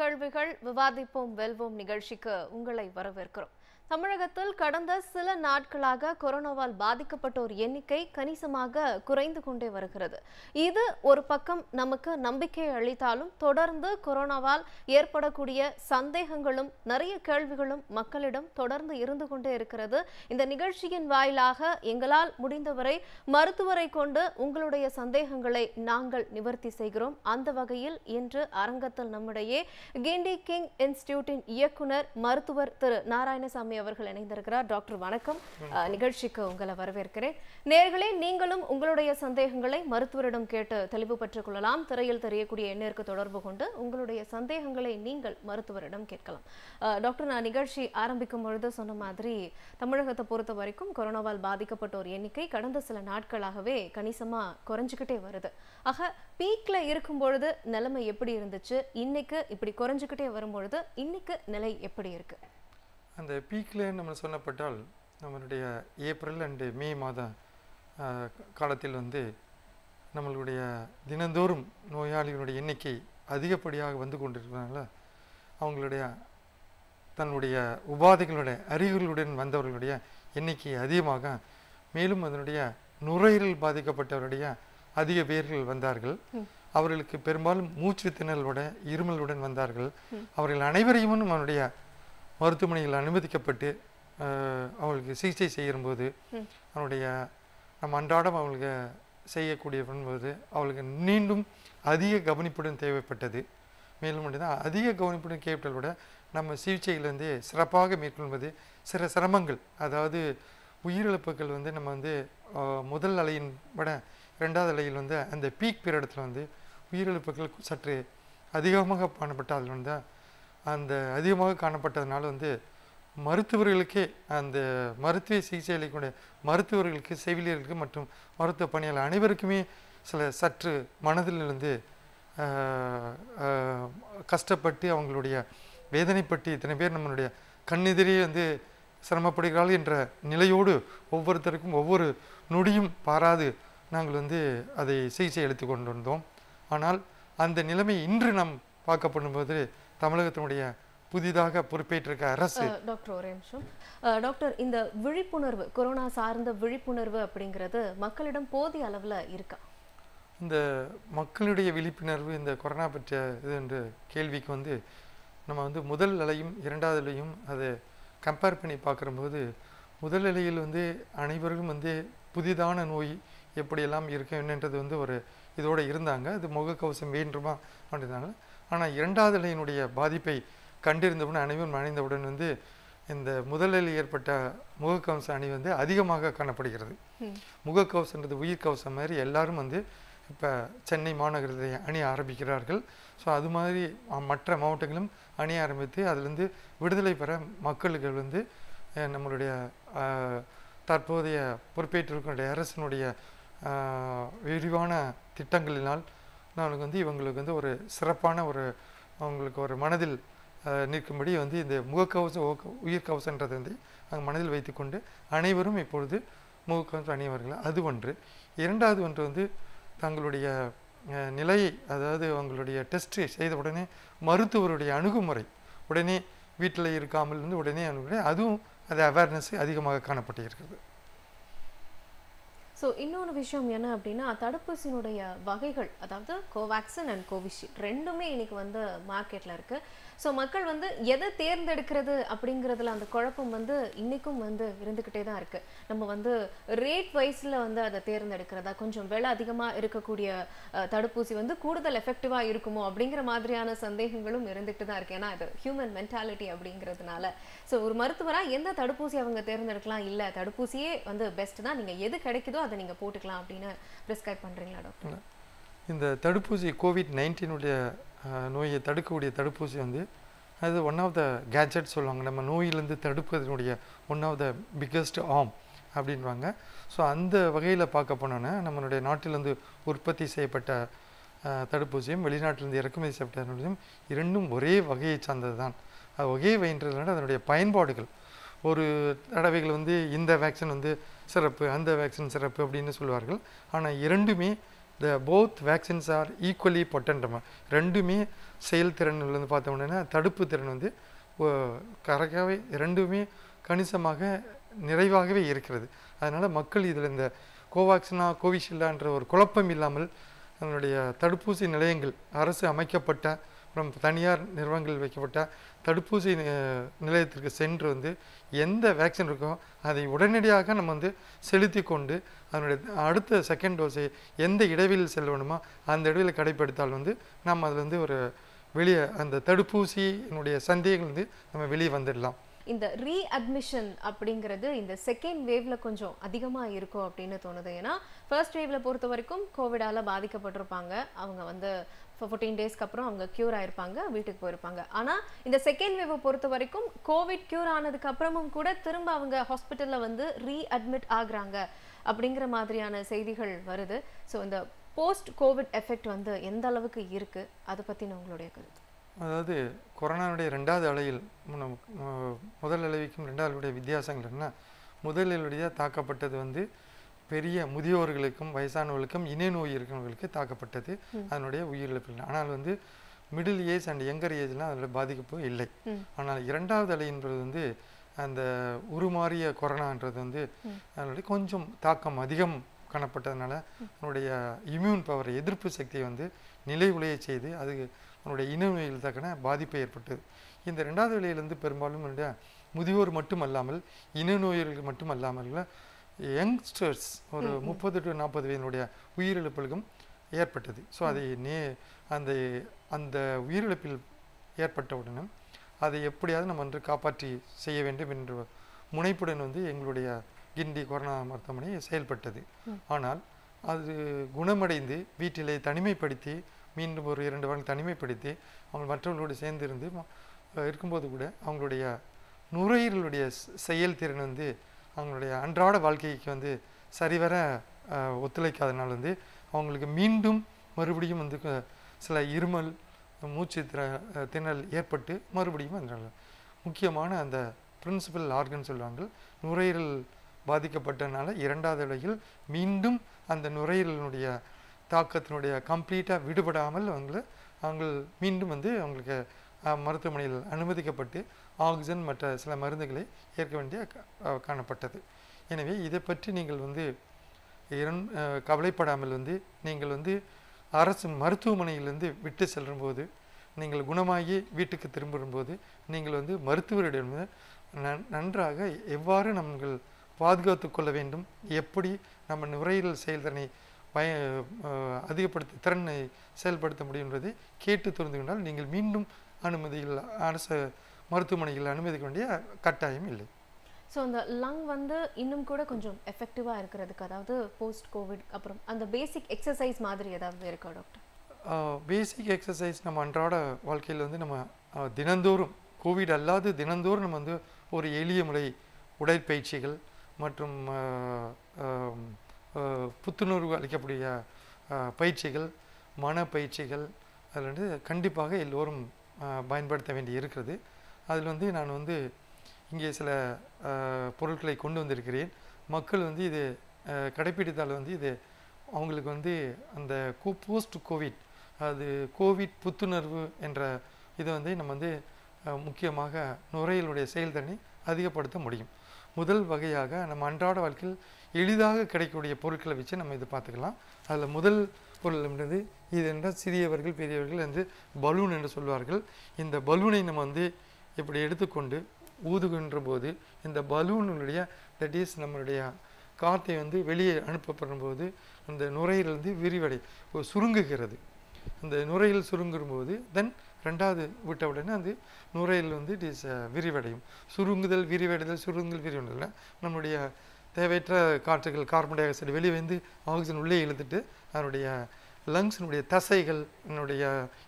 கேள்விகள் விவாதிப்போம் வெல்வோம் நிகழ்ச்சிக்கு உங்களை வரவேற்கிறோம் தமிழகத்தில் கடந்த சில நாட்களாக கொரோனாவால் பாதிக்கப்பட்டோர் எண்ணிக்கை கணிசமாக குறைந்து கொண்டே வருகிறது இது ஒரு பக்கம் நமக்கு நம்பிக்கை அளித்தாலும் தொடர்ந்து கொரோனாவால் ஏற்படக்கூடிய சந்தேகங்களும் நிறைய கேள்விகளும் மக்களிடம் தொடர்ந்து இருந்து கொண்டே இருக்கிறது இந்த நிகழ்ச்சியின் வாயிலாக எங்களால் முடிந்தவரை மருத்துவரை கொண்டு உங்களுடைய சந்தேகங்களை நாங்கள் நிவர்த்தி செய்கிறோம் அந்த வகையில் இன்று அரங்கத்தில் நம்மிடையே கிண்டி கிங் இன்ஸ்டியூட்டின் இயக்குனர் மருத்துவர் திரு நாராயணசாமி அவர்கள் இணைந்திருக்கிறார் டாக்டர் வணக்கம் நிகழ்ச்சிக்கு உங்களை வரவேற்கிறேன் நேர்களே நீங்களும் உங்களுடைய சந்தேகங்களை மருத்துவரிடம் கேட்டு தெளிவு பெற்றுக் கொள்ளலாம் திரையில் தெரியக்கூடிய எண்ணிற்கு தொடர்பு கொண்டு உங்களுடைய சந்தேகங்களை நீங்கள் மருத்துவரிடம் கேட்கலாம் டாக்டர் நான் நிகழ்ச்சி ஆரம்பிக்கும் பொழுது சொன்ன மாதிரி தமிழகத்தை பொறுத்த வரைக்கும் கொரோனாவால் பாதிக்கப்பட்டோர் எண்ணிக்கை கடந்த சில நாட்களாகவே கணிசமா குறைஞ்சுக்கிட்டே வருது ஆக பீக்ல இருக்கும் பொழுது நிலைமை எப்படி இருந்துச்சு இன்னைக்கு இப்படி குறைஞ்சுக்கிட்டே வரும்பொழுது இன்னைக்கு நிலை எப்படி இருக்கு அந்த பீக்கில் நம்ம சொல்லப்பட்டால் நம்மளுடைய ஏப்ரல் அண்டு மே மாத காலத்தில் வந்து நம்மளுடைய தினந்தோறும் நோயாளிகளுடைய எண்ணிக்கை அதிகப்படியாக வந்து கொண்டிருக்கிறாங்கள அவங்களுடைய தன்னுடைய உபாதைகளுடைய அறிகுறிகளுடன் வந்தவர்களுடைய எண்ணிக்கை அதிகமாக மேலும் அதனுடைய நுரையீரல் பாதிக்கப்பட்டவருடைய அதிக பேர்கள் வந்தார்கள் அவர்களுக்கு பெரும்பாலும் மூச்சு திணறலுடன் இருமலுடன் வந்தார்கள் அவர்கள் அனைவரையும் அவனுடைய மருத்துவமனையில் அனுமதிக்கப்பட்டு அவங்களுக்கு சிகிச்சை செய்யும்போது அவனுடைய நம்ம அன்றாடம் அவங்களுக்கு செய்யக்கூடிய அவளுக்கு மீண்டும் அதிக கவனிப்புடன் தேவைப்பட்டது மேலும் மட்டும்தான் அதிக கவனிப்புடன் விட நம்ம சிகிச்சையிலேருந்து சிறப்பாக மேற்கொள்வது சில சிரமங்கள் அதாவது உயிரிழப்புகள் வந்து நம்ம வந்து முதல் அலையின் விட ரெண்டாவது அலையில் வந்து அந்த பீக் பீரியடத்தில் வந்து உயிரிழப்புகள் சற்று அதிகமாக பண்ணப்பட்ட அதில் வந்து அந்த அதிகமாக காணப்பட்டதுனால வந்து மருத்துவர்களுக்கே அந்த மருத்துவ சிகிச்சை அளிக்கக்கூடிய மருத்துவர்களுக்கு செவிலியர்களுக்கு மற்றும் மருத்துவ பணியாளர் அனைவருக்குமே சில சற்று மனதிலிருந்து கஷ்டப்பட்டு அவங்களுடைய வேதனைப்பட்டு இத்தனை பேர் நம்மளுடைய கண்ணெதிரே வந்து சிரமப்படுகிறாள் என்ற நிலையோடு ஒவ்வொருத்தருக்கும் ஒவ்வொரு நொடியும் பாராது நாங்கள் வந்து அதை சிகிச்சை எடுத்து கொண்டு வந்தோம் ஆனால் அந்த நிலைமை இன்று நாம் பார்க்கப்படும்போது தமிழகத்தினுடைய புதிதாக பொறுப்பேற்றிருக்க அரசு டாக்டர் ஒரே நிமிஷம் டாக்டர் இந்த விழிப்புணர்வு கொரோனா சார்ந்த விழிப்புணர்வு அப்படிங்கிறது மக்களிடம் போதிய அளவில் இருக்கா இந்த மக்களுடைய விழிப்புணர்வு இந்த கொரோனா பற்றிய இது என்ற கேள்விக்கு வந்து நம்ம வந்து முதல் அலையும் இரண்டாவது அலையும் அதை கம்பேர் பண்ணி பார்க்குறபோது முதல் நிலையில் வந்து அனைவரும் வந்து புதிதான நோய் எப்படியெல்லாம் இருக்கும் என்னன்றது வந்து ஒரு இதோடு இருந்தாங்க அது முகக்கவசம் வேண்டுமா அப்படின்னாங்க ஆனால் இரண்டாவது நிலையினுடைய பாதிப்பை கண்டிருந்தவுடன் அனைவரும் அணிந்தவுடன் வந்து இந்த முதலில் ஏற்பட்ட முகக்கவச அணி வந்து அதிகமாக காணப்படுகிறது முகக்கவசன்றது உயிர் கவசம் மாதிரி எல்லாரும் வந்து இப்போ சென்னை மாநகரத்தை அணிய ஆரம்பிக்கிறார்கள் ஸோ அது மாதிரி மற்ற மாவட்டங்களும் அணிய ஆரம்பித்து அதிலிருந்து விடுதலை பெற மக்களுக்கு வந்து நம்மளுடைய தற்போதைய பொறுப்பேற்றிருக்கிற அரசினுடைய விரிவான திட்டங்களினால் நம்மளுக்கு வந்து இவங்களுக்கு வந்து ஒரு சிறப்பான ஒரு அவங்களுக்கு ஒரு மனதில் நிற்கும்படி வந்து இந்த முகக்கவசம் உயிர் கவசன்றதை வந்து அங்கே மனதில் வைத்துக்கொண்டு அனைவரும் இப்பொழுது முகக்கவசம் அணியவர்கள் அது ஒன்று இரண்டாவது ஒன்று வந்து தங்களுடைய நிலையை அதாவது அவங்களுடைய டெஸ்ட்டு செய்த உடனே மருத்துவருடைய அணுகுமுறை உடனே வீட்டில் இருக்காமல் இருந்து உடனே அணுகுமுறை அதுவும் அது அவேர்னஸ் அதிகமாக காணப்பட்டிருக்கிறது ஸோ இன்னொரு விஷயம் என்ன அப்படின்னா தடுப்பூசியினுடைய வகைகள் அதாவது கோவேக்சின் அண்ட் கோவிஷீல்டு ரெண்டுமே இன்னைக்கு வந்து மார்க்கெட்டில் இருக்குது ஸோ மக்கள் வந்து எதை தேர்ந்தெடுக்கிறது அப்படிங்கிறதுல அந்த குழப்பம் வந்து இன்றைக்கும் வந்து இருந்துக்கிட்டே தான் இருக்குது நம்ம வந்து ரேட் வைஸில் வந்து அதை தேர்ந்தெடுக்கிறதா கொஞ்சம் விலை அதிகமாக இருக்கக்கூடிய தடுப்பூசி வந்து கூடுதல் எஃபெக்டிவாக இருக்குமோ அப்படிங்கிற மாதிரியான சந்தேகங்களும் இருந்துகிட்டு தான் இருக்குது ஏன்னா இது ஹியூமன் மென்டாலிட்டி அப்படிங்கிறதுனால ஸோ ஒரு மருத்துவராக எந்த தடுப்பூசி அவங்க தேர்ந்தெடுக்கலாம் இல்லை தடுப்பூசியே வந்து பெஸ்ட் தான் நீங்கள் எது கிடைக்குதோ அதை நீங்கள் போட்டுக்கலாம் அப்படின்னு ப்ரிஸ்கிரைப் பண்ணுறீங்களா டாக்டர் இந்த தடுப்பூசி கோவிட் நைன்டீனுடைய நோயை தடுக்கக்கூடிய தடுப்பூசி வந்து அது ஒன் ஆஃப் த கேஜெட் சொல்லுவாங்க நம்ம நோயிலேருந்து தடுப்பதனுடைய one of the biggest arm அப்படின்வாங்க ஸோ அந்த வகையில் பார்க்க போனோன்னா நம்மளுடைய நாட்டிலேருந்து உற்பத்தி செய்யப்பட்ட தடுப்பூசியும் வெளிநாட்டிலேருந்து இறக்குமதி செய்யப்பட்ட தடுப்பூசியும் இரண்டும் ஒரே வகையை சார்ந்தது தான் அது வகையை வகைன்றதுனால அதனுடைய பயன்பாடுகள் ஒரு தடவைகள் வந்து இந்த வேக்சின் வந்து சிறப்பு அந்த வேக்சின் சிறப்பு அப்படின்னு சொல்லுவார்கள் ஆனால் இரண்டுமே the both vaccines are equally பொட்டன்ட்மா ரெண்டுமே செயல்திறன் வந்து பார்த்தோம்னா தடுப்பு திறன் வந்து கரெக்டாகவே ரெண்டுமே கணிசமாக நிறைவாகவே இருக்கிறது அதனால் மக்கள் இதில் இந்த கோவாக்சினா கோவிஷீல்டான்ற ஒரு குழப்பம் இல்லாமல் அதனுடைய தடுப்பூசி நிலையங்கள் அரசு அமைக்கப்பட்ட அப்புறம் தனியார் நிறுவனங்கள் வைக்கப்பட்ட தடுப்பூசி நிலையத்திற்கு சென்று வந்து எந்த வேக்சின் இருக்கோ அதை உடனடியாக நம்ம வந்து செலுத்தி கொண்டு அதனுடைய அடுத்த செகண்ட் டோஸை எந்த இடைவெளியில் செல்லணுமோ அந்த இடைவெளியில் கடைப்பிடித்தால் வந்து நம்ம அதில் வந்து ஒரு வெளியே அந்த தடுப்பூசியினுடைய சந்தேகங்கள் வந்து நம்ம வெளியே வந்துடலாம் இந்த ரீஅட்மிஷன் அப்படிங்கிறது இந்த செகண்ட் வேவ்ல கொஞ்சம் அதிகமாக இருக்கும் அப்படின்னு தோணுது ஏன்னா ஃபர்ஸ்ட் வேவ்ல பொறுத்த வரைக்கும் கோவிடால பாதிக்கப்பட்டிருப்பாங்க அவங்க வந்து ஃபோர்டீன் டேஸ்க்கு அப்புறம் அவங்க க்யூர் ஆயிருப்பாங்க வீட்டுக்கு போயிருப்பாங்க ஆனால் இந்த செகண்ட் வேவை பொறுத்த வரைக்கும் கோவிட் க்யூர் ஆனதுக்கு அப்புறமும் கூட திரும்ப அவங்க ஹாஸ்பிட்டலில் வந்து ரீஅட்மிட் ஆகுறாங்க அப்படிங்கிற மாதிரியான செய்திகள் வருது ஸோ இந்த போஸ்ட் கோவிட் எஃபெக்ட் வந்து எந்த அளவுக்கு இருக்கு அதை பற்றின உங்களுடைய கருத்து அதாவது கொரோனாவுடைய ரெண்டாவது அலையில் முதல் அளவிற்கும் ரெண்டாவது வித்தியாசங்கள் என்ன முதலிலுடைய தாக்கப்பட்டது வந்து பெரிய முதியோர்களுக்கும் வயசானவர்களுக்கும் இணை நோய் இருக்கிறவர்களுக்கு தாக்கப்பட்டது அதனுடைய உயிரிழப்பு ஆனால் வந்து மிடில் ஏஜ் அண்ட் யங்கர் ஏஜ்லாம் அதில் பாதிக்கப்பு இல்லை ஆனால் இரண்டாவது அலைன்றது வந்து அந்த உருமாறிய கொரோனான்றது வந்து அதனுடைய கொஞ்சம் தாக்கம் அதிகம் காணப்பட்டதுனால அதனுடைய இம்யூன் பவர் எதிர்ப்பு சக்தியை வந்து நிலை உலைய செய்து அது அவனுடைய இனவியல் தக்கன பாதிப்பு ஏற்பட்டது இந்த ரெண்டாவது விலையிலேருந்து பெரும்பாலும் என்னுடைய முதியோர் மட்டும் அல்லாமல் இன நோயர்கள் மட்டும் அல்லாமல் யங்ஸ்டர்ஸ் ஒரு முப்பது டு நாற்பது வயதினுடைய உயிரிழப்புகளுக்கும் ஏற்பட்டது ஸோ அதை நே அந்த அந்த உயிரிழப்பில் ஏற்பட்ட உடனே அதை எப்படியாவது நம்ம வந்து காப்பாற்றி செய்ய வேண்டும் என்ற முனைப்புடன் வந்து எங்களுடைய கிண்டி கொரோனா மருத்துவமனை செயல்பட்டது ஆனால் அது குணமடைந்து வீட்டிலே தனிமைப்படுத்தி மீண்டும் ஒரு இரண்டு வாரம் தனிமைப்படுத்தி அவங்க மற்றவர்களோடு சேர்ந்து இருந்து இருக்கும்போது கூட அவங்களுடைய நுரையீரலுடைய செயல்திறன் வந்து அவங்களுடைய அன்றாட வாழ்க்கைக்கு வந்து சரிவர ஒத்துழைக்காதனால வந்து அவங்களுக்கு மீண்டும் மறுபடியும் வந்து சில இருமல் மூச்சு திற திணல் ஏற்பட்டு மறுபடியும் அதனால் முக்கியமான அந்த பிரின்சிபல் ஆர்கன் சொல்லுவாங்க நுரையீரல் பாதிக்கப்பட்டனால இரண்டாவது வகையில் மீண்டும் அந்த நுரையீரலினுடைய தாக்கத்தினுடைய கம்ப்ளீட்டாக விடுபடாமல் அவங்கள அவங்கள் மீண்டும் வந்து அவங்களுக்கு மருத்துவமனையில் அனுமதிக்கப்பட்டு ஆக்சிஜன் மற்ற சில மருந்துகளை ஏற்க வேண்டிய காணப்பட்டது எனவே இதை பற்றி நீங்கள் வந்து இரண் கவலைப்படாமல் வந்து நீங்கள் வந்து அரசு மருத்துவமனையிலிருந்து விட்டு செல்லும்போது நீங்கள் குணமாகி வீட்டுக்கு திரும்பும்போது நீங்கள் வந்து மருத்துவரிடம் நன்றாக எவ்வாறு நம்ம பாதுகாத்து கொள்ள வேண்டும் எப்படி நம்ம நுரையீரல் செயல்திறனை பய அதிகப்படுத்த திறனை செயல்படுத்த முடியுன்றதை கேட்டு தெரிந்து கொண்டால் நீங்கள் மீண்டும் அனுமதிகள் அரசு மருத்துவமனையில் அனுமதிக்க வேண்டிய கட்டாயம் இல்லை ஸோ அந்த லங் வந்து இன்னும் கூட கொஞ்சம் எஃபெக்டிவாக இருக்கிறதுக்கு அதாவது போஸ்ட் கோவிட் அப்புறம் அந்த பேசிக் எக்ஸசைஸ் மாதிரி ஏதாவது இருக்கா டாக்டர் பேசிக் எக்ஸசைஸ் நம்ம அன்றாட வாழ்க்கையில் வந்து நம்ம தினந்தோறும் கோவிட் அல்லாது தினந்தோறும் நம்ம வந்து ஒரு எளிய முறை உடற்பயிற்சிகள் மற்றும் புத்துணர்வு அளிக்கக்கூடிய பயிற்சிகள் மன பயிற்சிகள் அதில் வந்து கண்டிப்பாக எல்லோரும் பயன்படுத்த வேண்டி இருக்கிறது அதில் வந்து நான் வந்து இங்கே சில பொருட்களை கொண்டு வந்திருக்கிறேன் மக்கள் வந்து இது கடைப்பிடித்தால் வந்து இது அவங்களுக்கு வந்து அந்த கோ போஸ்ட் கோவிட் அது கோவிட் புத்துணர்வு என்ற இதை வந்து நம்ம வந்து முக்கியமாக நுரையீரலுடைய செயல்திறனை அதிகப்படுத்த முடியும் முதல் வகையாக நம்ம அன்றாட வாழ்க்கையில் எளிதாக கிடைக்கக்கூடிய பொருட்களை வச்சு நம்ம இது பார்த்துக்கலாம் அதில் முதல் பொருள் என்பது இது என்றால் சிறியவர்கள் பெரியவர்கள் வந்து பலூன் என்று சொல்வார்கள் இந்த பலூனை நம்ம வந்து இப்படி எடுத்துக்கொண்டு ஊதுகின்ற போது இந்த பலூனுடைய தட் இஸ் நம்மளுடைய காற்றை வந்து வெளியே அனுப்பப்படும் போது அந்த நுரையிலிருந்து விரிவடை சுருங்குகிறது அந்த நுரையில் சுருங்கும் போது தென் ரெண்டாவது விட்ட உடனே அது நுரையில் வந்து இட் இஸ் விரிவடையும் சுருங்குதல் விரிவடைதல் சுருங்குதல் விரிவடைதல் நம்முடைய தேவையற்ற காற்றுகள் கார்பன் டை ஆக்சைடு வெளியே வந்து ஆக்சிஜன் உள்ளே இழுத்துட்டு அதனுடைய லங்ஸினுடைய தசைகள் என்னுடைய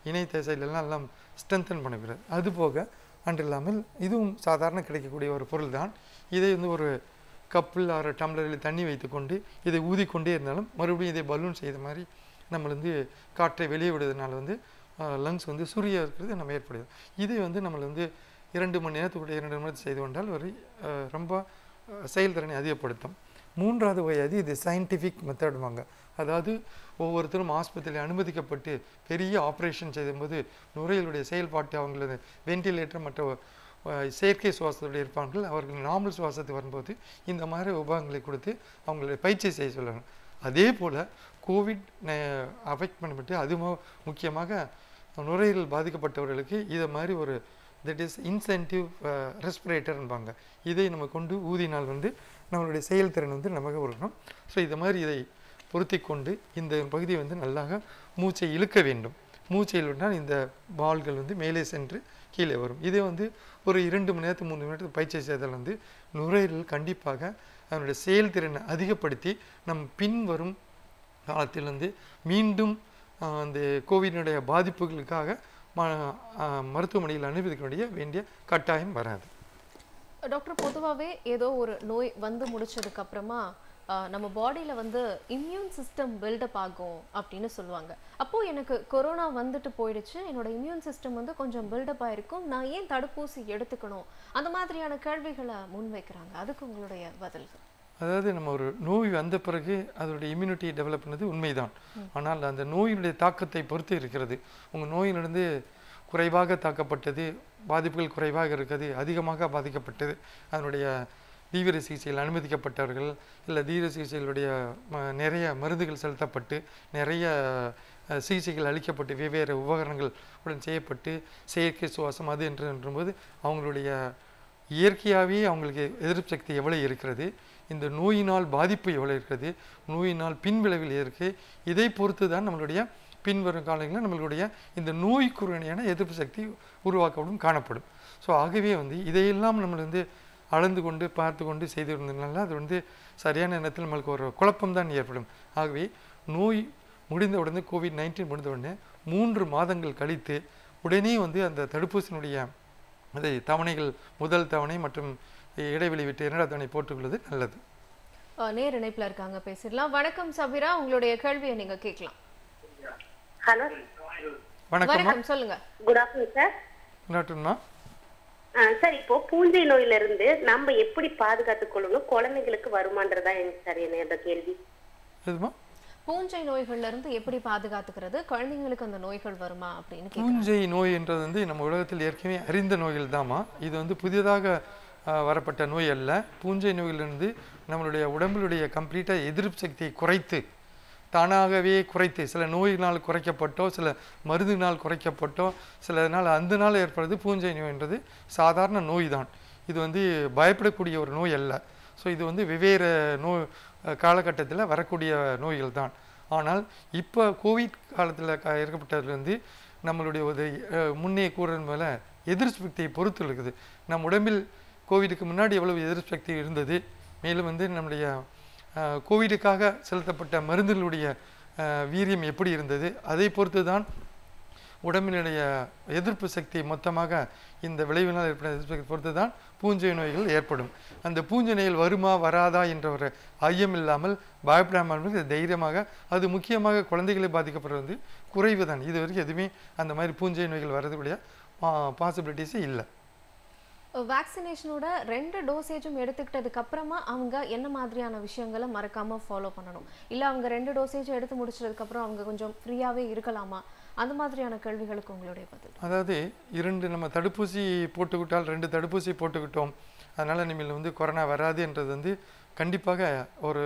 இணை தசைகள் எல்லாம் ஸ்ட்ரென்தன் பண்ணுகிறது அதுபோக அன்று இல்லாமல் இதுவும் சாதாரண கிடைக்கக்கூடிய ஒரு பொருள் தான் இதை வந்து ஒரு கப்பில் ஆறு டம்ளரில் தண்ணி வைத்துக்கொண்டு இதை ஊதிக்கொண்டே இருந்தாலும் மறுபடியும் இதை பலூன் செய்த மாதிரி நம்ம வந்து காற்றை வெளியே விடுறதுனால வந்து லங்ஸ் வந்து சுரிய இருக்கிறது நம்ம ஏற்படுது இதை வந்து நம்மளை வந்து இரண்டு மணி நேரத்துக்குள்ளே இரண்டு மணி நேரத்துக்கு செய்து கொண்டால் ஒரு ரொம்ப செயல்திறனை அதிகப்படுத்தும் மூன்றாவது வகை அது இது சயின்டிஃபிக் மெத்தடுவாங்க அதாவது ஒவ்வொருத்தரும் ஆஸ்பத்திரியில் அனுமதிக்கப்பட்டு பெரிய ஆப்ரேஷன் செய்யும்போது நுரையீரலுடைய செயல்பாட்டு அவங்களது வென்டிலேட்டர் மற்ற செயற்கை சுவாசத்துடைய இருப்பார்கள் அவர்கள் நார்மல் சுவாசத்துக்கு வரும்போது இந்த மாதிரி உபகங்களை கொடுத்து அவங்களுடைய பயிற்சி செய்ய சொல்லணும் அதே போல் கோவிட் அஃபெக்ட் பண்ணப்பட்டு அது முக்கியமாக நுரையீரல் பாதிக்கப்பட்டவர்களுக்கு இதை மாதிரி ஒரு தட் இஸ் இன்சென்டிவ் ரெஸ்பிரேட்டர்ன்பாங்க இதை நம்ம கொண்டு ஊதினால் வந்து நம்மளுடைய செயல்திறன் வந்து நமக்கு இருக்கணும் ஸோ இது மாதிரி இதை பொருத்தி கொண்டு இந்த பகுதியை வந்து நல்லாக மூச்சை இழுக்க வேண்டும் மூச்சை இழுவிட்டால் இந்த பால்கள் வந்து மேலே சென்று கீழே வரும் இதே வந்து ஒரு இரண்டு மணி நேரத்துக்கு மூணு மணி நேரத்துக்கு பயிற்சி செய்தால் வந்து நுரையீரல் கண்டிப்பாக அதனுடைய செயல்திறனை அதிகப்படுத்தி நம் பின்வரும் காலத்தில் வந்து மீண்டும் அந்த கோவிடனுடைய பாதிப்புகளுக்காக மருத்துவமனையில் அனுமதிக்க வேண்டிய வேண்டிய கட்டாயம் வராது டாக்டர் பொதுவாகவே ஏதோ ஒரு நோய் வந்து முடிச்சதுக்கு அப்புறமா நம்ம பாடியில் வந்து இம்யூன் சிஸ்டம் பில்டப் ஆகும் அப்படின்னு சொல்லுவாங்க அப்போது எனக்கு கொரோனா வந்துட்டு போயிடுச்சு என்னோட இம்யூன் சிஸ்டம் வந்து கொஞ்சம் பில்டப் ஆகிருக்கும் நான் ஏன் தடுப்பூசி எடுத்துக்கணும் அந்த மாதிரியான கேள்விகளை முன்வைக்கிறாங்க அதுக்கு உங்களுடைய பதில்கள் அதாவது நம்ம ஒரு நோய் வந்த பிறகு அதனுடைய இம்யூனிட்டி டெவலப் பண்ணது உண்மைதான் ஆனால் அந்த நோயினுடைய தாக்கத்தை பொறுத்து இருக்கிறது உங்கள் நோயிலிருந்து குறைவாக தாக்கப்பட்டது பாதிப்புகள் குறைவாக இருக்கிறது அதிகமாக பாதிக்கப்பட்டது அதனுடைய தீவிர சிகிச்சையில் அனுமதிக்கப்பட்டவர்கள் இல்லை தீவிர சிகிச்சைகளுடைய நிறைய மருந்துகள் செலுத்தப்பட்டு நிறைய சிகிச்சைகள் அளிக்கப்பட்டு வெவ்வேறு உபகரணங்கள் உடன் செய்யப்பட்டு செயற்கை சுவாசம் அது என்றும்போது அவங்களுடைய இயற்கையாகவே அவங்களுக்கு எதிர்ப்பு சக்தி எவ்வளோ இருக்கிறது இந்த நோயினால் பாதிப்பு எவ்வளோ இருக்கிறது நோயினால் பின்விளைவில் இருக்குது இதை பொறுத்து தான் நம்மளுடைய பின்வரும் காலங்களில் நம்மளுடைய இந்த நோய்க்குறையான எதிர்ப்பு சக்தி உருவாக்கப்படும் காணப்படும் ஸோ ஆகவே வந்து இதையெல்லாம் நம்ம வந்து அளந்து கொண்டு பார்த்து கொண்டு செய்து இருந்ததுனால அது வந்து சரியான நேரத்தில் நம்மளுக்கு ஒரு குழப்பம் தான் ஏற்படும் ஆகவே நோய் முடிந்த உடனே கோவிட் நைன்டீன் முடிந்த உடனே மூன்று மாதங்கள் கழித்து உடனே வந்து அந்த தடுப்பூசியினுடைய அதை தவணைகள் முதல் தவணை மற்றும் இடைவெளி விட்டு இரண்டாவது போட்டுக்கொள்வது நல்லது நேர் இணைப்பில் இருக்காங்க பேசிடலாம் வணக்கம் சபிரா உங்களுடைய கேள்வியை நீங்க கேட்கலாம் ஹலோ வணக்கம் சொல்லுங்க குட் ஆஃப்டர்நூன் சார் குட் ஆஃப்டர்நூன்மா சார் இப்போ பூஞ்சை நோயில இருந்து நம்ம எப்படி பாதுகாத்துக் கொள்ளணும் குழந்தைங்களுக்கு வருமானதா எனக்கு சார் என்னோட கேள்வி பூஞ்சை நோய்கள்ல இருந்து எப்படி பாதுகாத்துக்கிறது குழந்தைங்களுக்கு அந்த நோய்கள் வருமா அப்படின்னு பூஞ்சை நோய் என்றது வந்து நம்ம உலகத்தில் ஏற்கனவே அறிந்த நோய்கள் தாமா இது வந்து புதியதாக வரப்பட்ட நோய் அல்ல பூஞ்சை நோயிலிருந்து நம்மளுடைய உடம்புடைய கம்ப்ளீட்டாக எதிர்ப்பு சக்தியை குறைத்து தானாகவே குறைத்து சில நோயினால் குறைக்கப்பட்டோ சில மருந்தினால் குறைக்கப்பட்டோ சில நாள் அந்த நாள் ஏற்படுறது பூஞ்சை நோய்ன்றது சாதாரண நோய் தான் இது வந்து பயப்படக்கூடிய ஒரு நோய் அல்ல ஸோ இது வந்து வெவ்வேறு நோய் காலகட்டத்தில் வரக்கூடிய நோய்கள் தான் ஆனால் இப்போ கோவிட் காலத்தில் வந்து நம்மளுடைய ஒரு முன்னே கூறுறது மேலே எதிர்ப்பு சக்தியை பொறுத்து இருக்குது நம் உடம்பில் கோவிடுக்கு முன்னாடி எவ்வளவு எதிர்சக்தி இருந்தது மேலும் வந்து நம்முடைய கோவிடுக்காக செலுத்தப்பட்ட மருந்துகளுடைய வீரியம் எப்படி இருந்தது அதை பொறுத்து தான் உடம்பினுடைய எதிர்ப்பு சக்தி மொத்தமாக இந்த விளைவினால் ஏற்படும் எதிர்ப்பு சக்தி பொறுத்து தான் பூஞ்சை நோய்கள் ஏற்படும் அந்த பூஞ்சை நோய்கள் வருமா வராதா என்ற ஒரு ஐயம் இல்லாமல் பயப்படாமல் தைரியமாக அது முக்கியமாக குழந்தைகளை பாதிக்கப்படுறது வந்து குறைவு தான் இது வரைக்கும் எதுவுமே அந்த மாதிரி பூஞ்சை நோய்கள் வர்றதுக்குடைய பாசிபிலிட்டிஸே இல்லை வேக்சினேஷனோட ரெண்டு டோசேஜும் எடுத்துக்கிட்டதுக்கு அப்புறமா அவங்க என்ன மாதிரியான விஷயங்களை மறக்காமல் ஃபாலோ பண்ணணும் இல்லை அவங்க ரெண்டு டோசேஜும் எடுத்து முடிச்சதுக்கப்புறம் அவங்க கொஞ்சம் ஃப்ரீயாகவே இருக்கலாமா அந்த மாதிரியான கேள்விகளுக்கு உங்களுடைய பதில் அதாவது இரண்டு நம்ம தடுப்பூசி போட்டுக்கிட்டால் ரெண்டு தடுப்பூசி போட்டுக்கிட்டோம் அதனால் இனிமேல் வந்து கொரோனா வராது என்றது வந்து கண்டிப்பாக ஒரு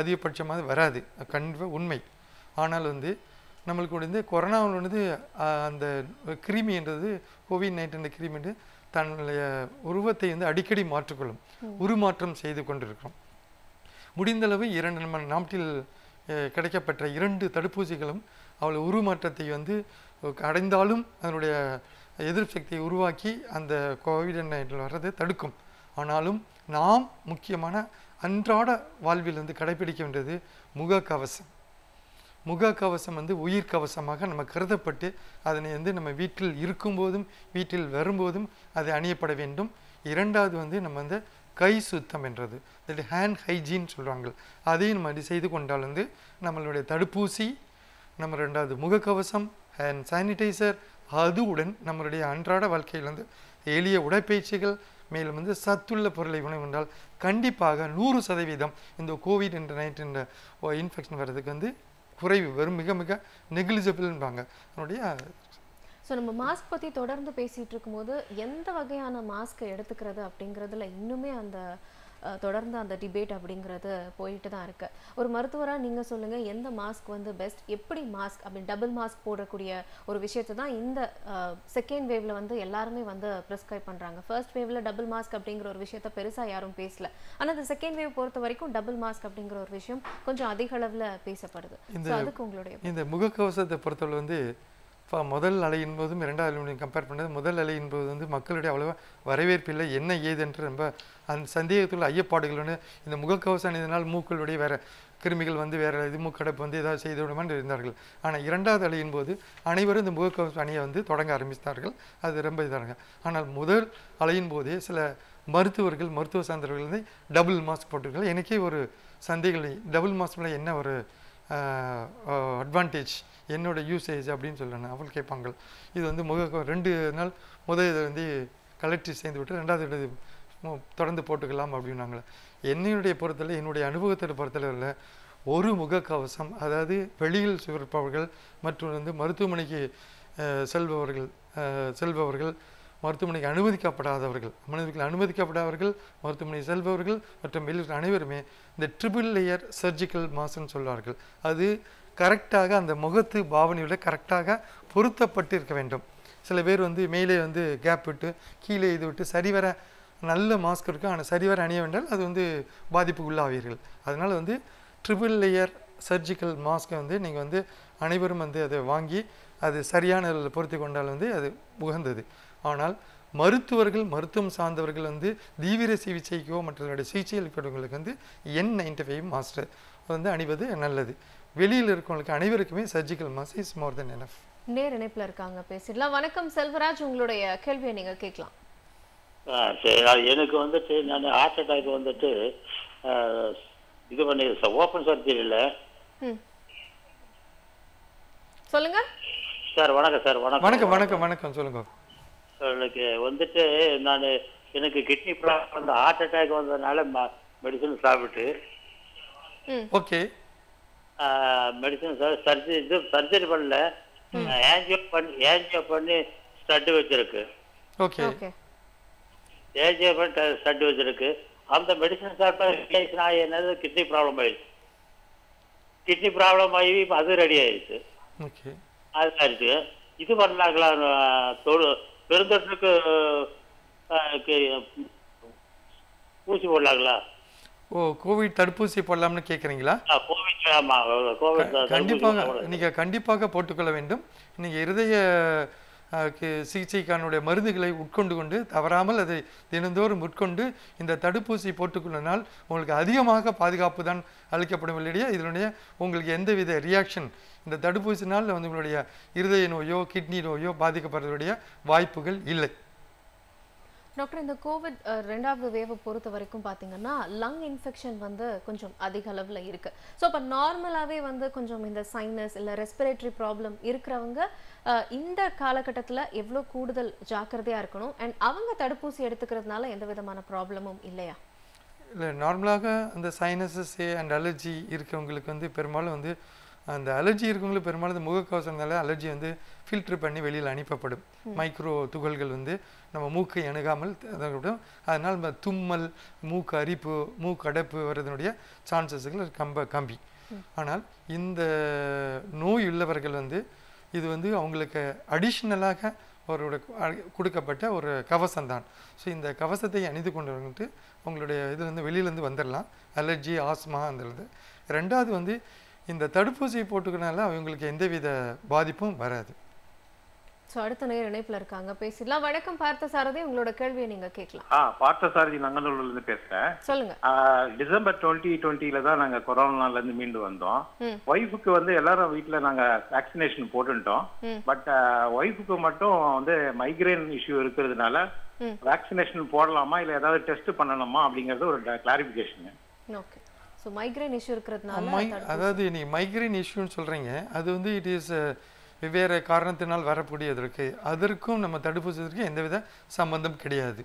அதிகபட்சமாக வராது கண்டிப்பாக உண்மை ஆனால் வந்து நம்மளுக்கு வந்து கொரோனாவில் வந்து அந்த கிருமி என்றது கோவிட் நைன்டீன் கிருமின்றது தன்னுடைய உருவத்தை வந்து அடிக்கடி மாற்றிக்கொள்ளும் உருமாற்றம் செய்து கொண்டிருக்கிறோம் முடிந்தளவு இரண்டு நம்ம நாட்டில் கிடைக்கப்பட்ட இரண்டு தடுப்பூசிகளும் அவள் உருமாற்றத்தை வந்து அடைந்தாலும் அதனுடைய எதிர்ப்பு சக்தியை உருவாக்கி அந்த கோவிட் நைன்டில் வர்றதை தடுக்கும் ஆனாலும் நாம் முக்கியமான அன்றாட வாழ்வில் வந்து கடைபிடிக்க வேண்டியது முகக்கவசம் முகக்கவசம் வந்து உயிர் கவசமாக நம்ம கருதப்பட்டு அதனை வந்து நம்ம வீட்டில் இருக்கும்போதும் வீட்டில் வரும்போதும் அது அணியப்பட வேண்டும் இரண்டாவது வந்து நம்ம வந்து கை சுத்தம் என்றது தட் ஹேண்ட் ஹைஜீன் சொல்கிறாங்க அதையும் நம்ம அது செய்து கொண்டால் வந்து நம்மளுடைய தடுப்பூசி நம்ம ரெண்டாவது முகக்கவசம் ஹேண்ட் சானிடைசர் அதுவுடன் நம்மளுடைய அன்றாட வாழ்க்கையில் வந்து எளிய உடற்பயிற்சிகள் மேலும் வந்து சத்துள்ள பொருளை உணவு என்றால் கண்டிப்பாக நூறு சதவீதம் இந்த கோவிட் என்ற நைட் என்ற இன்ஃபெக்ஷன் வர்றதுக்கு வந்து குறைவு வெறும் மிக மிக நெகிலிஜிபிள்பாங்க அதனுடைய ஸோ நம்ம மாஸ்க் பற்றி தொடர்ந்து பேசிகிட்டு இருக்கும்போது எந்த வகையான மாஸ்க் எடுத்துக்கிறது அப்படிங்கிறதுல இன்னுமே அந்த தொடர்ந்து அந்த டிபேட் அப்படிங்கிறது போயிட்டு தான் இருக்கு ஒரு மருத்துவராக நீங்கள் சொல்லுங்கள் எந்த மாஸ்க் வந்து பெஸ்ட் எப்படி மாஸ்க் அப்படி டபுள் மாஸ்க் போடக்கூடிய ஒரு விஷயத்தை தான் இந்த செகண்ட் வேவ்ல வந்து எல்லாருமே வந்து ப்ரிஸ்கிரைப் பண்ணுறாங்க ஃபர்ஸ்ட் வேவ்ல டபுள் மாஸ்க் அப்படிங்கிற ஒரு விஷயத்த பெருசாக யாரும் பேசல ஆனால் இந்த செகண்ட் வேவ் பொறுத்த வரைக்கும் டபுள் மாஸ்க் அப்படிங்கிற ஒரு விஷயம் கொஞ்சம் அதிக அளவில் பேசப்படுது அதுக்கு உங்களுடைய இந்த முகக்கவசத்தை பொறுத்தவரை வந்து இப்போ முதல் அலையின் போதும் இரண்டாவது அலை கம்பேர் பண்ணது முதல் அலையின் போது வந்து மக்களுடைய அவ்வளோ வரவேற்பு இல்லை என்ன என்று ரொம்ப அந்த சந்தேகத்துள்ள ஒன்று இந்த முகக்கவசம் அணிந்தனால் மூக்களுடைய வேறு கிருமிகள் வந்து வேறு இது மூக்கடைப்பு வந்து ஏதாவது செய்து விடுமான்னு இருந்தார்கள் ஆனால் இரண்டாவது அலையின் போது அனைவரும் இந்த முகக்கவசம் அணியை வந்து தொடங்க ஆரம்பித்தார்கள் அது ரொம்ப இதாக ஆனால் முதல் அலையின் போதே சில மருத்துவர்கள் மருத்துவ சார்ந்தவர்கள் வந்து டபுள் மாஸ்க் போட்டிருக்காங்க எனக்கே ஒரு சந்தைகள் டபுள் மாஸ்கில் என்ன ஒரு அட்வான்டேஜ் என்னோடய யூசேஜ் அப்படின்னு சொல்லணும் அவள் கேட்பாங்க இது வந்து முக ரெண்டு நாள் முதல் இதை வந்து கலெக்டி சேர்ந்து விட்டு ரெண்டாவது இடது தொடர்ந்து போட்டுக்கலாம் அப்படின்னாங்கள என்னுடைய பொறுத்தல என்னுடைய பொறுத்தல இல்லை ஒரு முகக்கவசம் அதாவது வெளியில் சுவர்ப்பவர்கள் மற்றும் வந்து மருத்துவமனைக்கு செல்பவர்கள் செல்பவர்கள் மருத்துவமனைக்கு அனுமதிக்கப்படாதவர்கள் மனிதர்கள் அனுமதிக்கப்படாதவர்கள் மருத்துவமனை செல்பவர்கள் மற்றும் வெளியில் அனைவருமே இந்த ட்ரிபிள் லேயர் சர்ஜிக்கல் மாஸ்ன்னு சொல்வார்கள் அது கரெக்டாக அந்த முகத்து பாவனையோட கரெக்டாக பொருத்தப்பட்டு இருக்க வேண்டும் சில பேர் வந்து மேலே வந்து கேப் விட்டு கீழே இது விட்டு சரிவர நல்ல மாஸ்க் இருக்கும் ஆனால் சரிவர அணிய வேண்டால் அது வந்து பாதிப்புக்கு உள்ளாவீர்கள் அதனால் வந்து ட்ரிபிள் லேயர் சர்ஜிக்கல் மாஸ்க்கை வந்து நீங்கள் வந்து அனைவரும் வந்து அதை வாங்கி அது சரியான பொருத்தி கொண்டால் வந்து அது உகந்தது ஆனால் மருத்துவர்கள் மருத்துவம் சார்ந்தவர்கள் வந்து தீவிர சிகிச்சைக்கோ மற்றவர்களுடைய சிகிச்சை அளிப்பவர்களுக்கு வந்து என் நைன்டி ஃபைவ் மாஸ்டர் வந்து அணிவது நல்லது வெளியில் இருக்கவங்களுக்கு அனைவருக்குமே surgical mask is more than enough நேர் இணைப்பில் இருக்காங்க பேசிடலாம் வணக்கம் செல்வராஜ் உங்களுடைய கேள்வியை நீங்கள் கேட்கலாம் சரி எனக்கு வந்துட்டு நான் ஹார்ட் அட்டாக் வந்துட்டு இது பண்ணி ஓப்பன் சர்ஜரியில் சொல்லுங்க சார் வணக்கம் சார் வணக்கம் வணக்கம் வணக்கம் வணக்கம் சொல்லுங்க எனக்கு வந்துட்டு நான் எனக்கு கிட்னி ப்ராப்ளம் ஹார்ட் அட்டாக் வந்ததுனால மெடிசன் சாப்பிட்டு ஓகே மெடிசன் சர்ஜரி இது சர்ஜரி பண்ணல ஏஞ்சியோ பண்ணி ஏஞ்சியோ பண்ணி ஸ்டட் வச்சிருக்கு ஓகே ஏஞ்சியோ பண்ணி ஸ்டட் வச்சிருக்கு அந்த மெடிசன் சாப்பிட்டா என்னது கிட்னி ப்ராப்ளம் ஆயிடுச்சு கிட்னி ப்ராப்ளம் ஆகி இப்போ அது ரெடி ஆயிடுச்சு ஓகே அது ஆயிடுச்சு இது பண்ணலாங்களா தொழு பெருந்தொற்றுக்கு ஊசி போடலாங்களா ஓ கோவிட் தடுப்பூசி போடலாம்னு கேட்குறீங்களா கண்டிப்பாக நீங்கள் கண்டிப்பாக போட்டுக்கொள்ள வேண்டும் நீங்கள் இருதய சிகிச்சைக்கானுடைய மருந்துகளை உட்கொண்டு கொண்டு தவறாமல் அதை தினந்தோறும் உட்கொண்டு இந்த தடுப்பூசி போட்டுக்கொள்ளனால் உங்களுக்கு அதிகமாக பாதுகாப்பு தான் அளிக்கப்படும் இல்லையா இதனுடைய உங்களுக்கு எந்தவித ரியாக்ஷன் இந்த தடுப்பூசினால் வந்து உங்களுடைய இருதய நோயோ கிட்னி நோயோ பாதிக்கப்படுறதுடைய வாய்ப்புகள் இல்லை டாக்டர் இந்த கோவிட் ரெண்டாவது வேவை பொறுத்த வரைக்கும் பார்த்தீங்கன்னா லங் இன்ஃபெக்ஷன் வந்து கொஞ்சம் அதிக அளவில் இருக்கு ஸோ இப்போ நார்மலாகவே வந்து கொஞ்சம் இந்த சைனஸ் இல்லை ரெஸ்பிரேட்டரி ப்ராப்ளம் இருக்கிறவங்க இந்த காலகட்டத்தில் எவ்வளோ கூடுதல் ஜாக்கிரதையாக இருக்கணும் அண்ட் அவங்க தடுப்பூசி எடுத்துக்கிறதுனால எந்த விதமான ப்ராப்ளமும் இல்லையா இல்லை நார்மலாக அந்த சைனஸஸ் அண்ட் அலர்ஜி இருக்கிறவங்களுக்கு வந்து பெரும்பாலும் வந்து அந்த அலர்ஜி இருக்கவங்களும் பெரும்பாலும் முகக்கவசங்களால் அலர்ஜி வந்து ஃபில்டர் பண்ணி வெளியில் அனுப்பப்படும் மைக்ரோ துகள்கள் வந்து நம்ம மூக்கை அணுகாமல் அதனால் நம்ம தும்மல் மூக்கு அரிப்பு மூக்கு அடைப்பு வர்றதுனுடைய சான்சஸ்கள் கம்ப கம்பி ஆனால் இந்த நோய் உள்ளவர்கள் வந்து இது வந்து அவங்களுக்கு அடிஷ்னலாக அவரோட கொடுக்கப்பட்ட ஒரு கவசம் தான் ஸோ இந்த கவசத்தை அணிந்து கொண்டு வந்துட்டு அவங்களுடைய இது வந்து வெளியிலேருந்து வந்துடலாம் அலர்ஜி ஆஸ்மா அந்த ரெண்டாவது வந்து இந்த தடுப்பூசி போட்டுக்கனால அவங்களுக்கு எந்தவித பாதிப்பும் வராது ஸோ அடுத்த நேரம் இணைப்பில் இருக்காங்க பேசிடலாம் வணக்கம் பார்த்த சாரதி உங்களோட கேள்வியை நீங்க கேட்கலாம் ஆ பார்த்த சாரதி நங்கநல்லூர்லேருந்து பேசுறேன் சொல்லுங்க டிசம்பர் டுவெண்ட்டி டுவெண்ட்டில தான் நாங்க நாங்கள் இருந்து மீண்டு வந்தோம் ஒய்ஃபுக்கு வந்து எல்லாரும் வீட்டில் நாங்க வேக்சினேஷன் போட்டுட்டோம் பட் ஒய்ஃபுக்கு மட்டும் வந்து மைக்ரேன் இஷ்யூ இருக்கிறதுனால வேக்சினேஷன் போடலாமா இல்ல ஏதாவது டெஸ்ட் பண்ணணுமா அப்படிங்கறது ஒரு clarification okay so migraine issue இருக்கிறதுனால மை அதாவது நீ மைக்ரைன் இஷ்யூன்னு சொல்கிறீங்க அது வந்து இட் இஸ் uh, வெவ்வேறு காரணத்தினால் வரக்கூடியது இருக்குது அதற்கும் நம்ம தடுப்பூசிக்கு எந்தவித சம்பந்தம் கிடையாது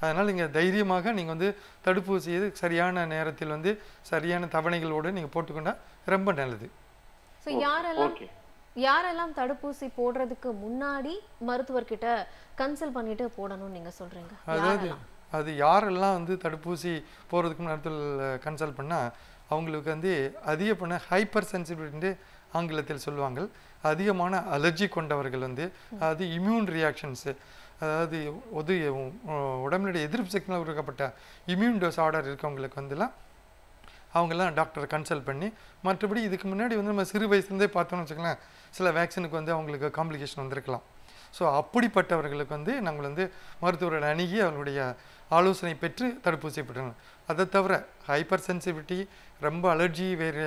அதனால் நீங்கள் தைரியமாக நீங்கள் வந்து தடுப்பூசியை சரியான நேரத்தில் வந்து சரியான தவணைகளோடு நீங்கள் போட்டுக்கொண்டா ரொம்ப நல்லது ஸோ யாரெல்லாம் யாரெல்லாம் தடுப்பூசி போடுறதுக்கு முன்னாடி மருத்துவர்கிட்ட கன்சல்ட் பண்ணிட்டு போடணும்னு நீங்கள் சொல்கிறீங்க அதாவது அது யாரெல்லாம் வந்து தடுப்பூசி போகிறதுக்கு நேரத்தில் கன்சல்ட் பண்ணால் அவங்களுக்கு வந்து அதிக பண்ண ஹைப்பர் சென்சிபிலிட்டி ஆங்கிலத்தில் சொல்லுவாங்க அதிகமான அலர்ஜி கொண்டவர்கள் வந்து அது இம்யூன் ரியாக்ஷன்ஸு அதாவது ஒது உடம்புடைய எதிர்ப்பு சக்தியில் உருவாக்கப்பட்ட இம்யூன் டோஸ் ஆர்டர் இருக்கவங்களுக்கு வந்துலாம் அவங்கெல்லாம் டாக்டரை கன்சல்ட் பண்ணி மற்றபடி இதுக்கு முன்னாடி வந்து நம்ம சிறு வயசுலேருந்தே பார்த்தோம்னு வச்சுக்கலாம் சில வேக்சினுக்கு வந்து அவங்களுக்கு காம்ப்ளிகேஷன் வந்திருக்கலாம் ஸோ அப்படிப்பட்டவர்களுக்கு வந்து நாங்கள் வந்து மருத்துவர்கள் அணுகி அவர்களுடைய ஆலோசனை பெற்று தடுப்பூசி பெற்றோம் அதை தவிர ஹைப்பர் சென்சிவிட்டி ரொம்ப அலர்ஜி வேறு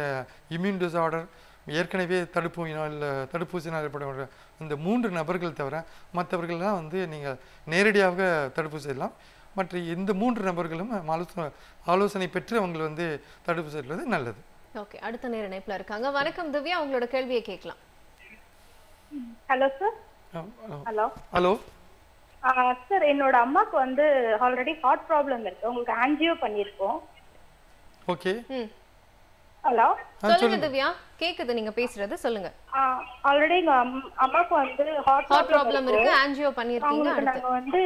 இம்யூன் டிசார்டர் ஏற்கனவே தடுப்பூசினால் தடுப்பூசினால் ஏற்படுகிற இந்த மூன்று நபர்கள் தவிர மற்றவர்கள்லாம் வந்து நீங்கள் நேரடியாக தடுப்பூசி செய்யலாம் மற்ற இந்த மூன்று நபர்களும் ஆலோசனை ஆலோசனை பெற்று அவங்களை வந்து தடுப்பு செய்வது நல்லது ஓகே அடுத்த நேர இணைப்பில் இருக்காங்க வணக்கம் திவ்யா அவங்களோட கேள்வியை கேட்கலாம் hello sir hello hello sir என்னோட அம்மாக்கு வந்து ஆல்ரெடி ஹார்ட் ப்ராப்ளம் இருக்கு உங்களுக்கு ஆன்ஜியோ பண்ணிருக்கோம் ஓகே ஹலோ சொல்லுங்க திவ்யா கேக்குது நீங்க பேசுறது சொல்லுங்க ஆல்ரெடி எங்க அம்மாக்கு வந்து ஹார்ட் ப்ராப்ளம் இருக்கு ஆன்ஜியோ பண்ணிருக்கீங்க நாங்க வந்து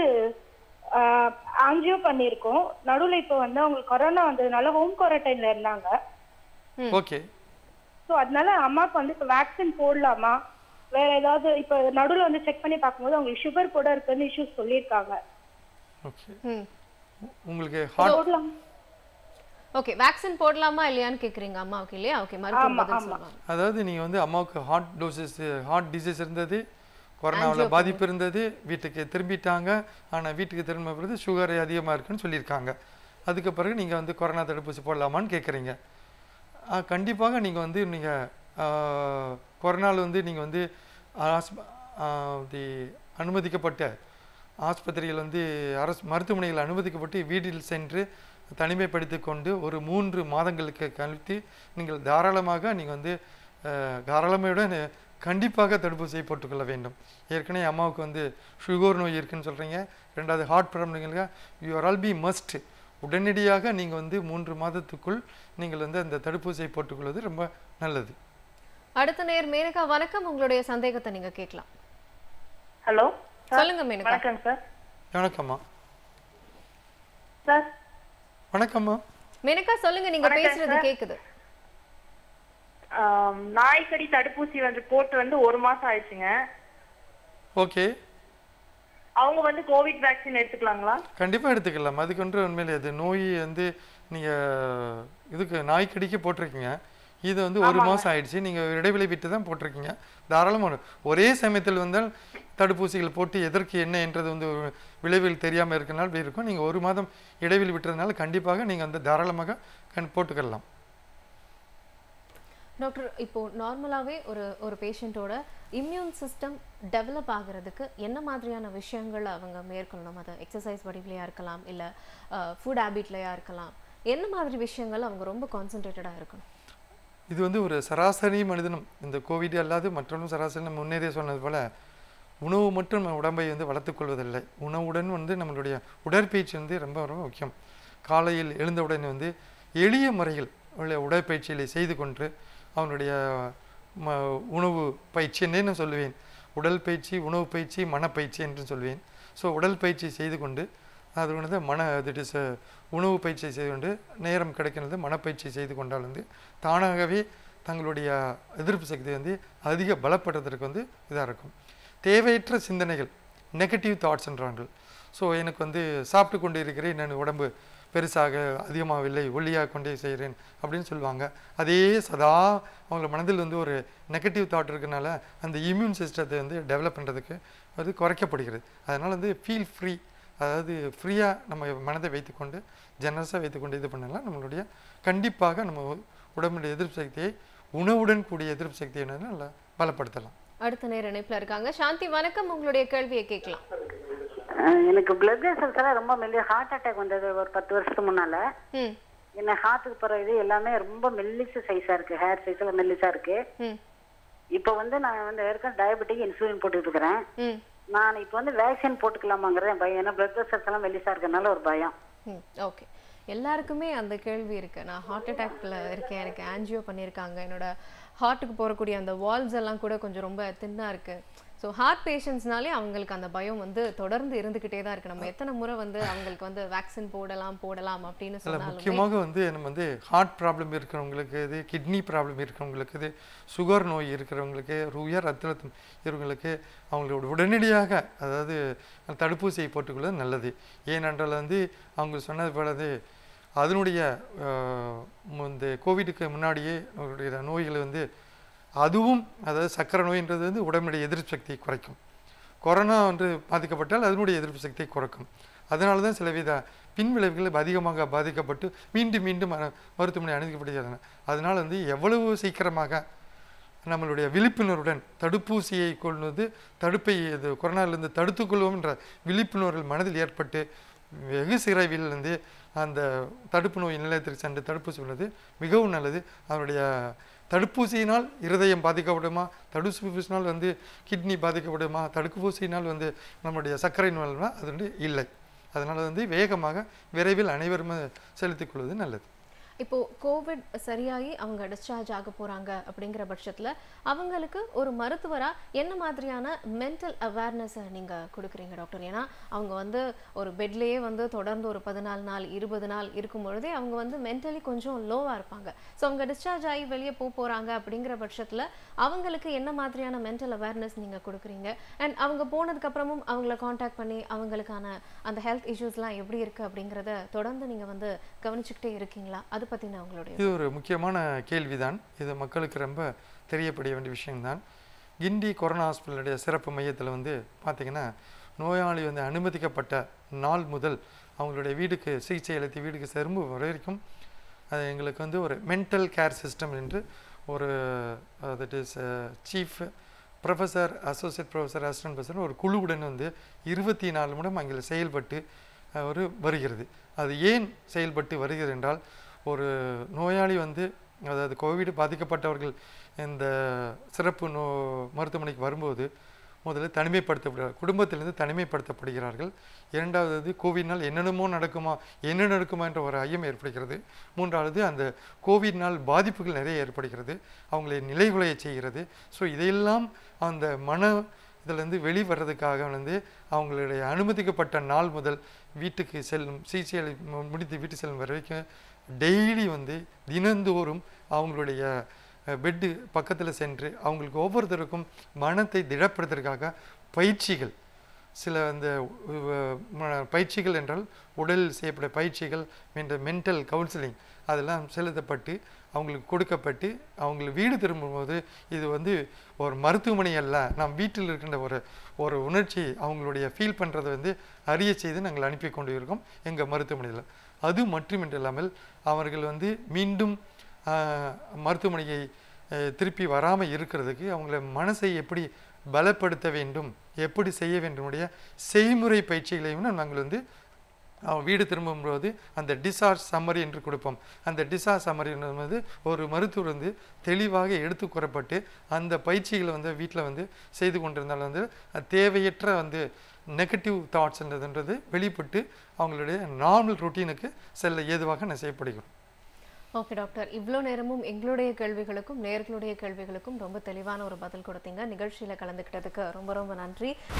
ஆன்ஜியோ பண்ணிருக்கோம் நடுவுல இப்போ வந்து அவங்களுக்கு கொரோனா வந்ததுனால ஹோம் குவாரண்டைன்ல இருந்தாங்க ஓகே சோ அதனால அம்மாக்கு வந்து வேக்சின் போடலாமா வேற ஏதாவது இப்ப நடுவுல வந்து செக் பண்ணி பாக்கும்போது அவங்க சுகர் கூட இருக்குன்னு இஷ்யூஸ் சொல்லிருக்காங்க உங்களுக்கு போடலாம் ஓகே வேக்சின் போடலாமா இல்லையான்னு கேக்குறீங்க அம்மாவுக்கு இல்லையா ஓகே மறுபடியும் பதில் அதாவது நீங்க வந்து அம்மாவுக்கு ஹார்ட் டோசஸ் ஹார்ட் டிசீஸ் இருந்தது கொரோனாவில் பாதிப்பு இருந்தது வீட்டுக்கு திரும்பிட்டாங்க ஆனால் வீட்டுக்கு திரும்ப பிறகு சுகர் அதிகமாக இருக்குன்னு சொல்லியிருக்காங்க அதுக்கு பிறகு நீங்கள் வந்து கொரோனா தடுப்பூசி போடலாமான்னு கேட்குறீங்க கண்டிப்பாக நீங்கள் வந்து நீங்கள் கொரோனாவில் வந்து நீங்கள் வந்து தி அனுமதிக்கப்பட்ட ஆஸ்பத்திரிகள் வந்து அரசு மருத்துவமனையில் அனுமதிக்கப்பட்டு வீட்டில் சென்று தனிமைப்படுத்தி கொண்டு ஒரு மூன்று மாதங்களுக்கு கழித்து நீங்கள் தாராளமாக நீங்கள் வந்து தாராளமையுடன் கண்டிப்பாக தடுப்பூசியை போட்டுக்கொள்ள வேண்டும் ஏற்கனவே அம்மாவுக்கு வந்து சுகர் நோய் இருக்குன்னு சொல்கிறீங்க ரெண்டாவது heart problem you are all be must உடனடியாக நீங்கள் வந்து மூன்று மாதத்துக்குள் நீங்கள் வந்து அந்த தடுப்பூசியை போட்டுக்கொள்வது ரொம்ப நல்லது அடுத்த நேர் மேனகா வணக்கம் உங்களுடைய சந்தேகத்தை நீங்க கேட்கலாம் ஹலோ சொல்லுங்க மேனகா வணக்கம் சார் வணக்கம்மா சார் வணக்கம்மா மேனகா சொல்லுங்க நீங்க பேசுறது கேக்குது நாய்க்கடி தடுப்பூசி வந்து போட்டு வந்து ஒரு மாசம் ஆயிடுச்சுங்க ஓகே அவங்க வந்து கோவிட் வேக்சின் எடுத்துக்கலாங்களா கண்டிப்பா எடுத்துக்கலாம் அதுக்கு ஒன்று உண்மையிலே அது நோய் வந்து நீங்க இதுக்கு நாய்க்கடிக்கு போட்டிருக்கீங்க இது வந்து ஒரு மாதம் ஆயிடுச்சு நீங்கள் இடைவெளி விட்டு தான் போட்டிருக்கீங்க தாராளமாக ஒரே சமயத்தில் வந்தால் தடுப்பூசிகள் போட்டு எதற்கு என்ன என்றது வந்து விளைவில் தெரியாமல் இருக்கனால அப்படி இருக்கும் நீங்கள் ஒரு மாதம் இடைவெளி விட்டுறதுனால கண்டிப்பாக நீங்கள் வந்து தாராளமாக கண் போட்டுக்கலாம் டாக்டர் இப்போ நார்மலாகவே ஒரு ஒரு பேஷண்ட்டோட இம்யூன் சிஸ்டம் டெவலப் ஆகிறதுக்கு என்ன மாதிரியான விஷயங்கள் அவங்க மேற்கொள்ளணும் அது எக்ஸசைஸ் வடிவிலையாக இருக்கலாம் இல்லை ஃபுட் ஹேபிட்லையாக இருக்கலாம் என்ன மாதிரி விஷயங்கள் அவங்க ரொம்ப கான்சென்ட்ரேட்டடாக இருக்கணும் இது வந்து ஒரு சராசரி மனிதனும் இந்த கோவிட் அல்லாது மற்றவர்களும் சராசரி நம்ம முன்னேறிய சொன்னது போல் உணவு மட்டும் நம்ம உடம்பை வந்து வளர்த்துக்கொள்வதில்லை உணவுடன் வந்து நம்மளுடைய உடற்பயிற்சி வந்து ரொம்ப ரொம்ப முக்கியம் காலையில் எழுந்தவுடன் வந்து எளிய முறையில் உள்ள உடற்பயிற்சிகளை செய்து கொண்டு அவனுடைய ம உணவு பயிற்சி என்றே சொல்லுவேன் உடல் பயிற்சி உணவு பயிற்சி மனப்பயிற்சி என்று சொல்வேன் ஸோ உடல் பயிற்சி செய்து கொண்டு அது வந்து மன திட் இஸ் உணவு பயிற்சி செய்து கொண்டு நேரம் கிடைக்கிறது மனப்பயிற்சி செய்து கொண்டால் வந்து தானாகவே தங்களுடைய எதிர்ப்பு சக்தி வந்து அதிக பலப்படுறதுக்கு வந்து இதாக இருக்கும் தேவையற்ற சிந்தனைகள் நெகட்டிவ் தாட்ஸ்ன்றாங்கள் ஸோ எனக்கு வந்து சாப்பிட்டு கொண்டு இருக்கிறேன் நான் உடம்பு பெருசாக அதிகமாகவில்லை ஒல்லியாக கொண்டே செய்கிறேன் அப்படின்னு சொல்லுவாங்க அதே சதா அவங்க மனதில் வந்து ஒரு நெகட்டிவ் தாட் இருக்கனால அந்த இம்யூன் சிஸ்டத்தை வந்து டெவலப் பண்ணுறதுக்கு அது குறைக்கப்படுகிறது அதனால் வந்து ஃபீல் ஃப்ரீ அதாவது ஃப்ரீயாக நம்ம மனதை வைத்துக்கொண்டு ஜெனரஸாக வைத்துக்கொண்டு இது பண்ணலாம் நம்மளுடைய கண்டிப்பாக நம்ம உடம்புடைய எதிர்ப்பு சக்தியை உணவுடன் கூடிய எதிர்ப்பு சக்தியை நல்லா பலப்படுத்தலாம் அடுத்த நேரம் இணைப்பில் இருக்காங்க சாந்தி வணக்கம் உங்களுடைய கேள்வியை கேட்கலாம் எனக்கு பிளட் வெசல்ஸ் ரொம்ப மெல்லிய ஹார்ட் அட்டாக் வந்தது ஒரு பத்து வருஷத்துக்கு முன்னால என்ன ஹார்ட்டுக்கு போற இது எல்லாமே ரொம்ப மெல்லிசு சைஸா இருக்கு ஹேர் சைஸ்ல மெல்லிசா இருக்கு இப்ப வந்து நான் வந்து ஏற்கனவே டயபெட்டிக் இன்சுலின் போட்டுட்டு இருக்கிறேன் நான் இப்போ வந்து வேக்சின் போட்டுக்கலாமாங்கிறது என் பயம் ஏன்னா பிளட் ப்ரெஷர்ஸ் எல்லாம் வெளிசா இருக்கனால ஒரு பயம் ஓகே எல்லாருக்குமே அந்த கேள்வி இருக்கு நான் ஹார்ட் அட்டாக்ல இருக்கேன் எனக்கு ஆன்ஜியோ பண்ணியிருக்காங்க என்னோட ஹார்ட்டுக்கு போகக்கூடிய அந்த வால்ஸ் எல்லாம் கூட கொஞ்சம் ரொம்ப தின்னா இருக்கு ஸோ ஹார்ட் பேஷண்ட்ஸ்னாலே அவங்களுக்கு அந்த பயம் வந்து தொடர்ந்து இருந்துகிட்டே தான் இருக்கு நம்ம எத்தனை முறை வந்து அவங்களுக்கு வந்து வேக்சின் போடலாம் போடலாம் அப்படின்னு சொன்னாலும் முக்கியமாக வந்து நம்ம வந்து ஹார்ட் ப்ராப்ளம் இருக்கிறவங்களுக்கு இது கிட்னி ப்ராப்ளம் இருக்கிறவங்களுக்கு இது சுகர் நோய் இருக்கிறவங்களுக்கு உயர் அத்திரத்தம் இவங்களுக்கு அவங்களோட உடனடியாக அதாவது தடுப்பூசியை போட்டுக்கொள்வது நல்லது ஏனென்றால் வந்து அவங்க சொன்னது போலது அதனுடைய இந்த கோவிடுக்கு முன்னாடியே அவருடைய நோய்களை வந்து அதுவும் அதாவது சக்கரை நோயின்றது வந்து உடம்புடைய எதிர்ப்பு சக்தியை குறைக்கும் கொரோனா வந்து பாதிக்கப்பட்டால் அதனுடைய எதிர்ப்பு சக்தியை குறைக்கும் அதனால தான் வித பின் விளைவுகள் அதிகமாக பாதிக்கப்பட்டு மீண்டும் மீண்டும் மருத்துவமனை அணுகப்படுகிறது அதனால் வந்து எவ்வளவு சீக்கிரமாக நம்மளுடைய விழிப்புணர்வுடன் தடுப்பூசியை கொள்வது தடுப்பை இது கொரோனாவிலிருந்து தடுத்துக்கொள்வோம் என்ற விழிப்புணர்வு மனதில் ஏற்பட்டு வெகு சிறைவிலிருந்து அந்த தடுப்பு நோய் நிலையத்திற்கு சென்று தடுப்பூசி உள்ளது மிகவும் நல்லது அதனுடைய தடுப்பூசியினால் இருதயம் பாதிக்கப்படுமா தடுப்பூசினால் வந்து கிட்னி பாதிக்கப்படுமா தடுப்பூசியினால் வந்து நம்முடைய சர்க்கரை நோய்னா அது இல்லை அதனால் வந்து வேகமாக விரைவில் அனைவருமே செலுத்திக் கொள்வது நல்லது இப்போது கோவிட் சரியாகி அவங்க டிஸ்சார்ஜ் ஆக போகிறாங்க அப்படிங்கிற பட்சத்தில் அவங்களுக்கு ஒரு மருத்துவராக என்ன மாதிரியான மென்டல் அவேர்னஸை நீங்கள் கொடுக்குறீங்க டாக்டர் ஏன்னா அவங்க வந்து ஒரு பெட்லேயே வந்து தொடர்ந்து ஒரு பதினாலு நாள் இருபது நாள் இருக்கும் பொழுதே அவங்க வந்து மென்டலி கொஞ்சம் லோவாக இருப்பாங்க ஸோ அவங்க டிஸ்சார்ஜ் ஆகி வெளியே போக போகிறாங்க அப்படிங்கிற பட்சத்தில் அவங்களுக்கு என்ன மாதிரியான மென்டல் அவேர்னஸ் நீங்கள் கொடுக்குறீங்க அண்ட் அவங்க போனதுக்கப்புறமும் அவங்கள காண்டாக்ட் பண்ணி அவங்களுக்கான அந்த ஹெல்த் இஷ்யூஸ்லாம் எப்படி இருக்குது அப்படிங்கிறத தொடர்ந்து நீங்கள் வந்து கவனிச்சுக்கிட்டே இருக்கீங்களா அது அது பத்தின அவங்களுடைய இது ஒரு முக்கியமான கேள்விதான் இது மக்களுக்கு ரொம்ப தெரியப்பட வேண்டிய விஷயம்தான் கிண்டி கொரோனா ஹாஸ்பிட்டலுடைய சிறப்பு மையத்தில் வந்து பார்த்தீங்கன்னா நோயாளி வந்து அனுமதிக்கப்பட்ட நாள் முதல் அவங்களுடைய வீடுக்கு சிகிச்சை அளித்து வீடுக்கு செரும்பு வரைக்கும் அது எங்களுக்கு வந்து ஒரு மென்டல் கேர் சிஸ்டம் என்று ஒரு that is chief professor associate professor assistant professor ஒரு குழுவுடன் வந்து இருபத்தி நாலு மூலம் அங்கே செயல்பட்டு ஒரு வருகிறது அது ஏன் செயல்பட்டு வருகிறது என்றால் ஒரு நோயாளி வந்து அதாவது கோவிட் பாதிக்கப்பட்டவர்கள் இந்த சிறப்பு நோ மருத்துவமனைக்கு வரும்போது முதல்ல தனிமைப்படுத்தப்படுகிறார் குடும்பத்திலிருந்து தனிமைப்படுத்தப்படுகிறார்கள் இரண்டாவது கோவிட்னால் என்னென்னமோ நடக்குமா என்ன நடக்குமா என்ற ஒரு ஐயம் ஏற்படுகிறது மூன்றாவது அந்த கோவிட்னால் பாதிப்புகள் நிறைய ஏற்படுகிறது அவங்களை நிலைகுலைய செய்கிறது ஸோ இதையெல்லாம் அந்த மன இதிலேருந்து வெளிவரதுக்காக வந்து அவங்களுடைய அனுமதிக்கப்பட்ட நாள் முதல் வீட்டுக்கு செல்லும் சிகிச்சை முடித்து வீட்டு செல்லும் வரைக்கும் டெய்லி வந்து தினந்தோறும் அவங்களுடைய பெட்டு பக்கத்தில் சென்று அவங்களுக்கு ஒவ்வொருத்தருக்கும் மனத்தை திடப்படுத்துறதுக்காக பயிற்சிகள் சில இந்த பயிற்சிகள் என்றால் உடல் செய்யப்பட பயிற்சிகள் என்ற மென்டல் கவுன்சிலிங் அதெல்லாம் செலுத்தப்பட்டு அவங்களுக்கு கொடுக்கப்பட்டு அவங்களுக்கு வீடு திரும்பும்போது இது வந்து ஒரு மருத்துவமனை அல்ல நாம் வீட்டில் இருக்கின்ற ஒரு ஒரு உணர்ச்சி அவங்களுடைய ஃபீல் பண்ணுறதை வந்து அறிய செய்து நாங்கள் அனுப்பி கொண்டு இருக்கோம் எங்கள் மருத்துவமனையில் அது மட்டுமின்றில்லாமல் அவர்கள் வந்து மீண்டும் மருத்துவமனையை திருப்பி வராமல் இருக்கிறதுக்கு அவங்கள மனசை எப்படி பலப்படுத்த வேண்டும் எப்படி செய்ய வேண்டுமுடைய செய்முறை பயிற்சிகளையும் நாங்கள் வந்து வீடு திரும்பும்போது அந்த டிசார்ஜ் சம்மரி என்று கொடுப்போம் அந்த டிசார்ஜ் சம்மரி வந்து ஒரு மருத்துவர் வந்து தெளிவாக எடுத்து கூறப்பட்டு அந்த பயிற்சிகளை வந்து வீட்டில் வந்து செய்து கொண்டிருந்தால் வந்து தேவையற்ற வந்து நெகட்டிவ் தாட்ஸ்ன்றதுன்றது வெளிப்பட்டு அவங்களுடைய நார்மல் ரொட்டீனுக்கு செல்ல ஏதுவாக நான் செய்யப்படுகிறோம் ஓகே டாக்டர் இவ்வளோ நேரமும் எங்களுடைய கேள்விகளுக்கும் நேர்களுடைய கேள்விகளுக்கும் ரொம்ப தெளிவான ஒரு பதில் கொடுத்தீங்க நிகழ்ச்சியில் கலந்துக்கிட்டதுக்கு ரொம்ப ரொம்ப நன்றி